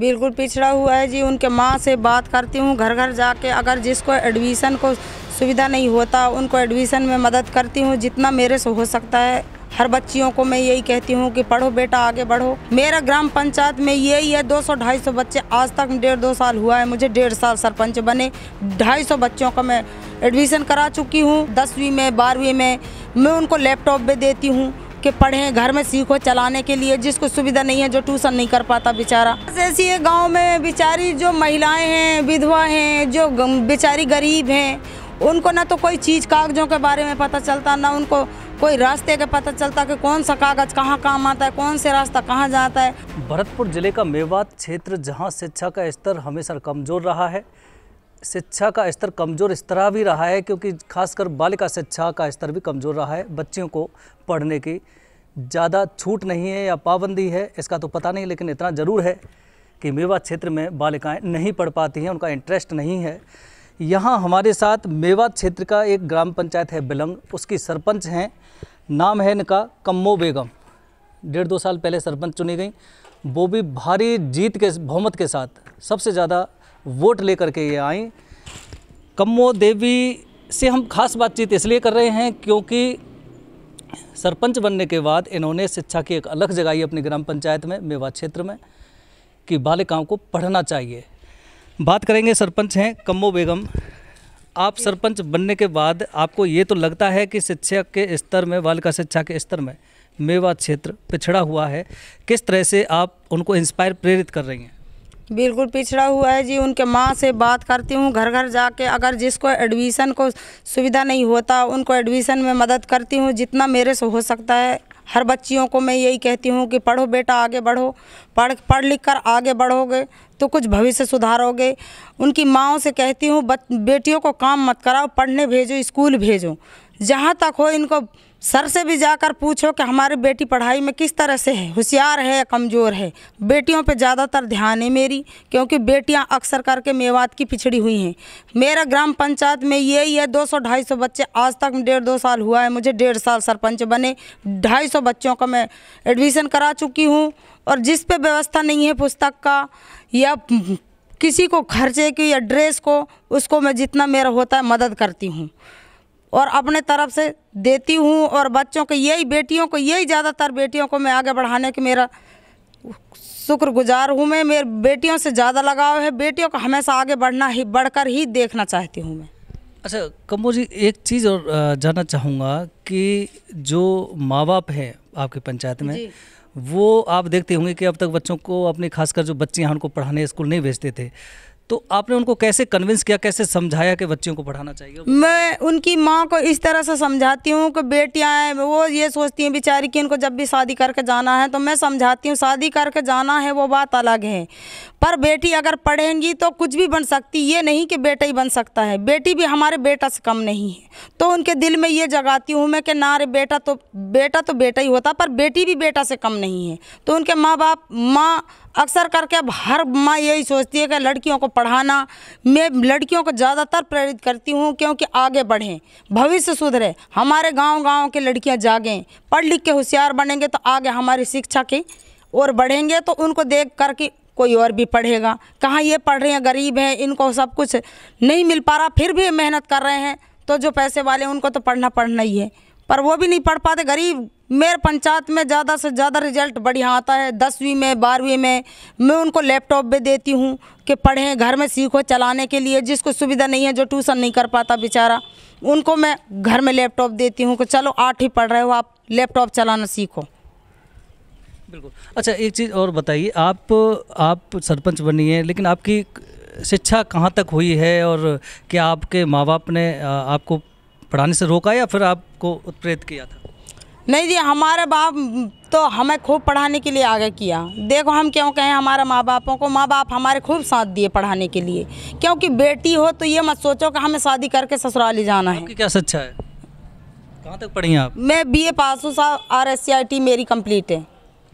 बिल्कुल पिछड़ा हुआ है जी उनके माँ से बात करती हूँ घर घर जाके अगर जिसको एडमिशन को सुविधा नहीं होता उनको एडमिशन में मदद करती हूँ जितना मेरे से हो सकता है हर बच्चियों को मैं यही कहती हूँ कि पढ़ो बेटा आगे बढ़ो मेरा ग्राम पंचायत में यही है 200 सौ बच्चे आज तक डेढ़ दो साल हुआ है मुझे डेढ़ साल सरपंच बने ढाई सौ बच्चों का मैं एडमिशन करा चुकी हूँ दसवीं में बारहवीं में मैं उनको लैपटॉप भी देती हूँ कि पढ़ें घर में सीखो चलाने के लिए जिसको सुविधा नहीं है जो ट्यूशन नहीं कर पाता बेचारा ऐसी है गाँव में बेचारी जो महिलाएँ हैं विधवा हैं जो बेचारी गरीब हैं उनको ना तो कोई चीज़ कागजों के बारे में पता चलता ना उनको कोई रास्ते का पता चलता कि कौन सा कागज कहाँ काम आता है कौन से रास्ता कहाँ जाता है भरतपुर जिले का मेवात क्षेत्र जहाँ शिक्षा का स्तर हमेशा कमज़ोर रहा है शिक्षा का स्तर कमज़ोर इस तरह भी रहा है क्योंकि खासकर बालिका शिक्षा का स्तर भी कमज़ोर रहा है बच्चियों को पढ़ने की ज़्यादा छूट नहीं है या पाबंदी है इसका तो पता नहीं लेकिन इतना ज़रूर है कि मेवा क्षेत्र में बालिकाएं नहीं पढ़ पाती हैं उनका इंटरेस्ट नहीं है यहाँ हमारे साथ मेवा क्षेत्र का एक ग्राम पंचायत है बिलंग उसकी सरपंच हैं नाम है इनका कम्मो बेगम डेढ़ दो साल पहले सरपंच चुनी गई वो भी भारी जीत के बहुमत के साथ सबसे ज़्यादा वोट लेकर के ये आई कम्मो देवी से हम खास बातचीत इसलिए कर रहे हैं क्योंकि सरपंच बनने के बाद इन्होंने शिक्षा की एक अलग जगाई अपनी ग्राम पंचायत में मेवा क्षेत्र में कि बालिकाओं को पढ़ना चाहिए बात करेंगे सरपंच हैं कम्मो बेगम आप सरपंच बनने के बाद आपको ये तो लगता है कि शिक्षा के स्तर में बालिका शिक्षा के स्तर में मेवा क्षेत्र पिछड़ा हुआ है किस तरह से आप उनको इंस्पायर प्रेरित कर रही हैं बिल्कुल पिछड़ा हुआ है जी उनके माँ से बात करती हूँ घर घर जाके अगर जिसको एडमिशन को सुविधा नहीं होता उनको एडमिशन में मदद करती हूँ जितना मेरे से हो सकता है हर बच्चियों को मैं यही कहती हूँ कि पढ़ो बेटा आगे बढ़ो पढ़ पढ़ लिख कर आगे बढ़ोगे तो कुछ भविष्य सुधारोगे उनकी माओ से कहती हूँ बेटियों को काम मत कराओ पढ़ने भेजो स्कूल भेजो जहाँ तक हो इनको सर से भी जाकर पूछो कि हमारी बेटी पढ़ाई में किस तरह से है होशियार है या कमज़ोर है बेटियों पे ज़्यादातर ध्यान है मेरी क्योंकि बेटियां अक्सर करके मेवात की पिछड़ी हुई हैं मेरा ग्राम पंचायत में यही है दो सौ ढाई सौ बच्चे आज तक डेढ़ दो साल हुआ है मुझे डेढ़ साल सरपंच बने ढाई सौ बच्चों का मैं एडमिशन करा चुकी हूँ और जिस पर व्यवस्था नहीं है पुस्तक का या किसी को खर्चे की या ड्रेस को उसको मैं जितना मेरा होता है मदद करती हूँ और अपने तरफ से देती हूँ और बच्चों को यही बेटियों को यही ज़्यादातर बेटियों को मैं आगे बढ़ाने के मेरा शुक्रगुजार हूँ मैं मेरे बेटियों से ज़्यादा लगाव है बेटियों को हमेशा आगे बढ़ना ही बढ़कर ही देखना चाहती हूँ मैं अच्छा कम्बो जी एक चीज़ और जानना चाहूँगा कि जो माँ बाप हैं आपकी पंचायत में वो आप देखते होंगे कि अब तक बच्चों को अपने खासकर जो बच्चे हैं उनको पढ़ाने स्कूल नहीं भेजते थे तो आपने उनको कैसे कन्विंस किया कैसे समझाया कि बच्चों को पढ़ाना चाहिए मैं उनकी माँ को इस तरह से समझाती हूँ कि बेटियाँ हैं वो ये सोचती हैं बेचारी कि उनको जब भी शादी करके जाना है तो मैं समझाती हूँ शादी करके जाना है वो बात अलग है पर बेटी अगर पढ़ेंगी तो कुछ भी बन सकती ये नहीं कि बेटा ही बन सकता है बेटी भी हमारे बेटा से कम नहीं है तो उनके दिल में ये जगाती हूँ मैं कि ना अरे बेटा तो बेटा तो बेटा ही होता पर बेटी भी बेटा से कम नहीं है तो उनके माँ बाप माँ अक्सर करके अब हर माँ यही सोचती है कि लड़कियों को पढ़ाना मैं लड़कियों को ज़्यादातर प्रेरित करती हूँ क्योंकि आगे बढ़ें भविष्य सुधरे हमारे गांव गांव के लड़कियाँ जागें पढ़ लिख के होशियार बनेंगे तो आगे हमारी शिक्षा की ओर बढ़ेंगे तो उनको देख कर के कोई और भी पढ़ेगा कहाँ ये पढ़ रहे हैं गरीब हैं इनको सब कुछ नहीं मिल पा रहा फिर भी मेहनत कर रहे हैं तो जो पैसे वाले उनको तो पढ़ना पढ़ना ही है पर वो भी नहीं पढ़ पाते गरीब मेरे पंचायत में ज़्यादा से ज़्यादा रिजल्ट बढ़िया आता है दसवीं में बारहवीं में मैं उनको लैपटॉप भी देती हूँ कि पढ़ें घर में सीखो चलाने के लिए जिसको सुविधा नहीं है जो ट्यूशन नहीं कर पाता बेचारा उनको मैं घर में लैपटॉप देती हूँ कि चलो आठ ही पढ़ रहे हो आप लैपटॉप चलाना सीखो बिल्कुल अच्छा एक चीज़ और बताइए आप आप सरपंच बनी है लेकिन आपकी शिक्षा कहाँ तक हुई है और क्या आपके माँ बाप ने आपको पढ़ाने से रोका या फिर आपको उत्प्रेरित किया था नहीं जी हमारे बाप तो हमें खूब पढ़ाने के लिए आगे किया देखो हम क्यों कहें हमारे माँ बापों को माँ बाप हमारे खूब साथ दिए पढ़ाने के लिए क्योंकि बेटी हो तो ये मत सोचो कि हमें शादी करके ससुराल ही जाना है क्या सच्चा है कहाँ तक पढ़ी आप मैं बी ए पास हूँ साहब R S C I T मेरी कम्प्लीट है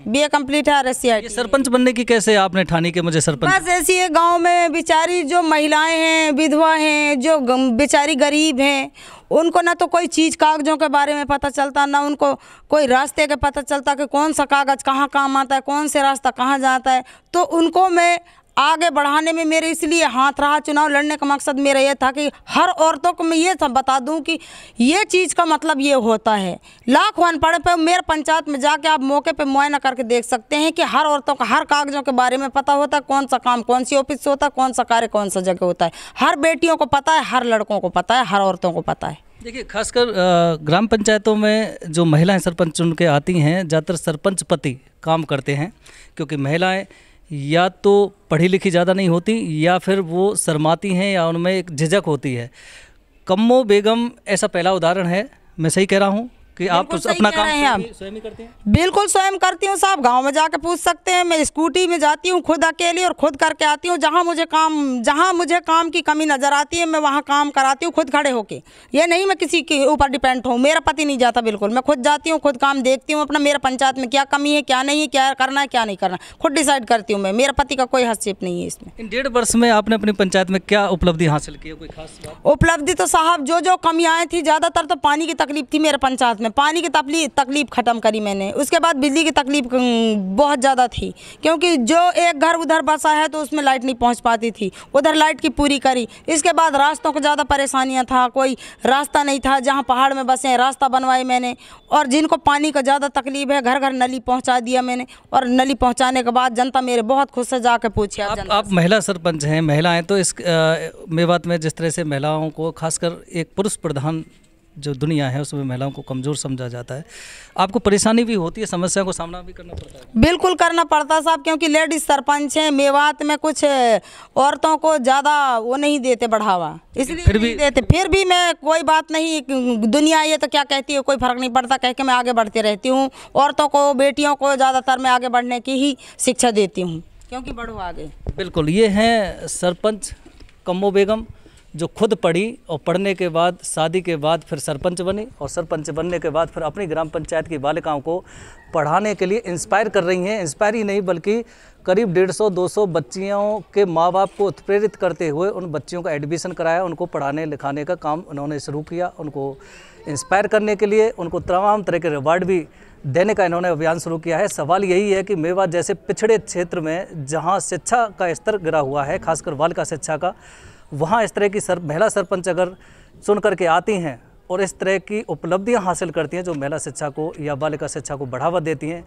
बी ए कम्प्लीट है R S C I T sarpanch बनने की कैसे आपने ठानी के मुझे सरपंच बस ऐसी है गाँव में बेचारी जो महिलाएं हैं विधवा हैं जो बेचारी गरीब हैं उनको ना तो कोई चीज़ कागजों के बारे में पता चलता ना उनको कोई रास्ते का पता चलता कि कौन सा कागज़ कहाँ काम आता है कौन से रास्ता कहाँ जाता है तो उनको मैं आगे बढ़ाने में मेरे इसलिए हाथ रहा चुनाव लड़ने का मकसद मेरा यह था कि हर औरतों को मैं ये सब बता दूं कि ये चीज़ का मतलब ये होता है लाख अनपढ़ पर मेरे पंचायत में जाके आप मौके पर मुआयना करके देख सकते हैं कि हर औरतों का हर कागजों के बारे में पता होता है कौन सा काम कौन सी ऑफिस से होता है कौन सा कार्य कौन सा जगह होता है हर बेटियों को पता है हर लड़कों को पता है हर औरतों को पता है देखिए खासकर ग्राम पंचायतों में जो महिलाएं सरपंच चुन के आती हैं ज़्यादातर सरपंच पति काम करते हैं क्योंकि महिलाएं या तो पढ़ी लिखी ज़्यादा नहीं होती या फिर वो शर्माती हैं या उनमें एक झिझक होती है कम्मो बेगम ऐसा पहला उदाहरण है मैं सही कह रहा हूँ कि आप तो अपना काम स्वयं ही करते हैं बिल्कुल स्वयं करती हूँ साहब गांव में जाकर पूछ सकते हैं मैं स्कूटी में जाती हूँ खुद अकेली और खुद करके आती हूँ जहाँ मुझे काम जहाँ मुझे काम की कमी नज़र आती है मैं वहाँ काम कराती हूँ खुद खड़े होके ये नहीं मैं किसी के ऊपर डिपेंड हूँ मेरा पति नहीं जाता बिल्कुल मैं खुद जाती हूँ खुद काम देखती हूँ अपना मेरे पंचायत में क्या कमी है क्या नहीं है क्या करना है क्या नहीं करना खुद डिसाइड करती हूँ मैं मेरा पति का कोई हस्तक्षेप नहीं है इसमें डेढ़ वर्ष में आपने अपनी पंचायत में क्या उपलब्धि हासिल की है कोई खास उपलब्धि तो साहब जो जो कमियाँ थी ज़्यादातर तो पानी की तकलीफ थी मेरे पंचायत में में पानी की तकली तकलीफ ख़त्म करी मैंने उसके बाद बिजली की तकलीफ बहुत ज़्यादा थी क्योंकि जो एक घर उधर बसा है तो उसमें लाइट नहीं पहुंच पाती थी उधर लाइट की पूरी करी इसके बाद रास्तों को ज़्यादा परेशानियाँ था कोई रास्ता नहीं था जहाँ पहाड़ में बसे रास्ता बनवाए मैंने और जिनको पानी का ज़्यादा तकलीफ है घर घर नली पहुँचा दिया मैंने और नली पहुँचाने के बाद जनता मेरे बहुत खुश से कर पूछे आप, महिला सरपंच हैं महिलाएँ तो इस मेवात में जिस तरह से महिलाओं को खासकर एक पुरुष प्रधान जो दुनिया है उसमें महिलाओं को कमज़ोर समझा जाता है आपको परेशानी भी होती है समस्या को सामना भी करना पड़ता है बिल्कुल करना पड़ता है साहब क्योंकि लेडीज सरपंच हैं मेवात में कुछ औरतों को ज़्यादा वो नहीं देते बढ़ावा इसलिए फिर भी देते फिर भी मैं कोई बात नहीं दुनिया ये तो क्या कहती है कोई फ़र्क नहीं पड़ता कह के मैं आगे बढ़ती रहती हूँ औरतों को बेटियों को ज़्यादातर मैं आगे बढ़ने की ही शिक्षा देती हूँ क्योंकि बढ़ो आगे बिल्कुल ये है सरपंच कम्बो बेगम जो खुद पढ़ी और पढ़ने के बाद शादी के बाद फिर सरपंच बनी और सरपंच बनने के बाद फिर अपनी ग्राम पंचायत की बालिकाओं को पढ़ाने के लिए इंस्पायर कर रही हैं इंस्पायर ही नहीं बल्कि करीब 150 200 बच्चियों के माँ बाप को उत्प्रेरित करते हुए उन बच्चियों का एडमिशन कराया उनको पढ़ाने लिखाने का काम उन्होंने शुरू किया उनको इंस्पायर करने के लिए उनको तमाम तरह के रिवार्ड भी देने का इन्होंने अभियान शुरू किया है सवाल यही है कि मेवा जैसे पिछड़े क्षेत्र में जहाँ शिक्षा का स्तर गिरा हुआ है खासकर बालिका शिक्षा का वहाँ इस तरह की सर महिला सरपंच अगर चुन करके आती हैं और इस तरह की उपलब्धियाँ हासिल करती हैं जो महिला शिक्षा को या बालिका शिक्षा को बढ़ावा देती हैं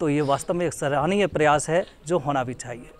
तो ये वास्तव में एक सराहनीय प्रयास है जो होना भी चाहिए